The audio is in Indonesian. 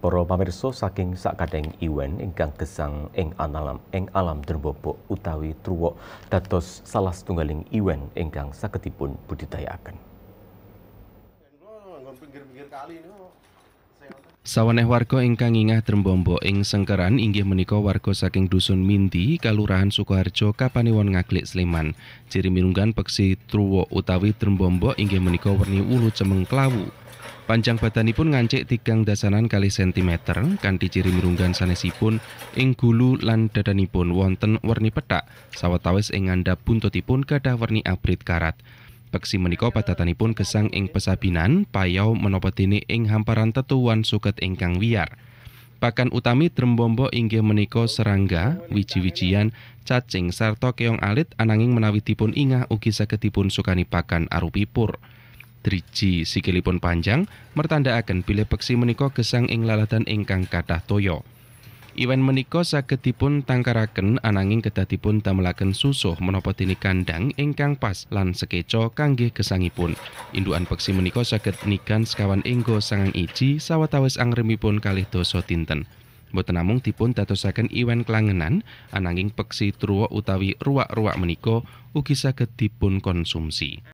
Para pamirsa saking sakadeng iwen ingkang gesang ing alam ing alam Drembobok utawi Truwok dados salah setunggaling iwen ingkang saketipun budidayakaken. Sawaneh warga ingkang ingah Drembombo ing Sengkeran inggih menika warga saking dusun Minti, Kalurahan Sukoharjo, Kapanewon Ngaglik Sleman. Ciri minunggan peksi Truwok utawi Drembombo inggih menika werni ulu cemeng klawu. Panjang pun ngancik tigang dasanan kali sentimeter kanthi ciri mirunggan sanesipun ing gulu lan dadanipun wonten warni petak sawetawis ing ngandhap buntutipun kadah warni abrit karat. Peksi menika padatanipun gesang ing pesabinan payau menapa dene ing hamparan tetuan suket ingkang wiar. Pakan utami drembombo inggih menika serangga, wiji-wijian, cacing sarto keong alit ananging menawi dipun ingah ugi saged dipun sukani pakan arupi pur. Driji sikilipun panjang mertandakaken bilih peksi menika gesang ing lalatan ingkang kathah toya. Iwan menika saged dipun tangkaraken ananging kedah dipun damelaken susuh menapa dene kandang ingkang pas lan sekeca kangge gesangipun. Induan peksi menika saged nigan sekawan enggo sangang iji sawetawis angremipun kalih dasa dinten. Mboten namung dipun dadosaken iwan klangenan ananging peksi truwa utawi ruak-ruak menika ugi saged dipun konsumsi.